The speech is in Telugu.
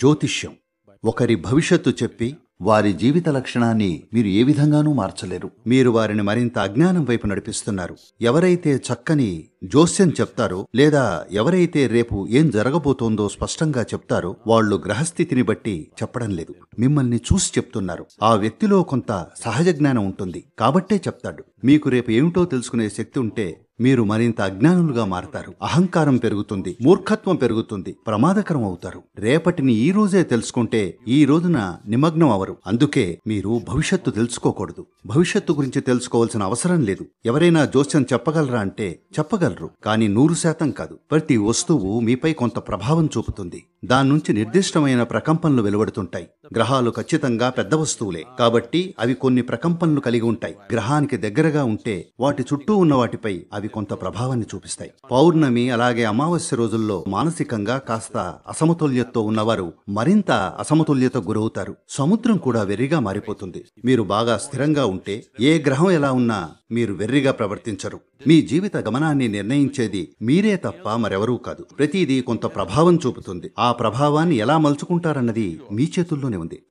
జ్యోతిష్యం ఒకరి భవిష్యత్తు చెప్పి వారి జీవిత లక్షణాన్ని మీరు ఏ విధంగానూ మార్చలేరు మీరు వారిని మరింత అజ్ఞానం వైపు నడిపిస్తున్నారు ఎవరైతే చక్కని జోస్యం చెప్తారో లేదా ఎవరైతే రేపు ఏం జరగబోతోందో స్పష్టంగా చెప్తారో వాళ్ళు గ్రహస్థితిని బట్టి చెప్పడం లేదు మిమ్మల్ని చూసి చెప్తున్నారు ఆ వ్యక్తిలో కొంత సహజ జ్ఞానం ఉంటుంది కాబట్టే చెప్తాడు మీకు రేపు ఏమిటో తెలుసుకునే శక్తి ఉంటే మీరు మరింత అజ్ఞానులుగా మారతారు అహంకారం పెరుగుతుంది మూర్ఖత్వం పెరుగుతుంది ప్రమాదకరం అవుతారు రేపటిని ఈ రోజే తెలుసుకుంటే ఈ రోజున నిమగ్నం అవరు అందుకే మీరు భవిష్యత్తు తెలుసుకోకూడదు భవిష్యత్తు గురించి తెలుసుకోవాల్సిన అవసరం లేదు ఎవరైనా జోస్యం చెప్పగలరా అంటే చెప్పగలరు చేయగలరు కానీ నూరు శాతం కాదు ప్రతి వస్తువు మీపై కొంత ప్రభావం చూపుతుంది దాని నుంచి నిర్దిష్టమైన ప్రకంపనలు వెలువడుతుంటాయి గ్రహాలు ఖచ్చితంగా పెద్ద వస్తువులే కాబట్టి అవి కొన్ని ప్రకంపనలు కలిగి ఉంటాయి గ్రహానికి దగ్గరగా ఉంటే వాటి చుట్టూ ఉన్న వాటిపై అవి కొంత ప్రభావాన్ని చూపిస్తాయి పౌర్ణమి అలాగే అమావాస్య రోజుల్లో మానసికంగా కాస్త అసమతుల్యతతో ఉన్నవారు మరింత అసమతుల్యత గురవుతారు సముద్రం కూడా వెర్రిగా మారిపోతుంది మీరు బాగా స్థిరంగా ఉంటే ఏ గ్రహం ఎలా ఉన్నా మీరు వెర్రిగా ప్రవర్తించరు మీ జీవిత గమనాన్ని నిర్ణయించేది మీరే తప్ప మరెవరూ కాదు ప్రతిదీ కొంత ప్రభావం చూపుతుంది ఆ ప్రభావాన్ని ఎలా మలుచుకుంటారన్నది మీ చేతుల్లోనే ఉంది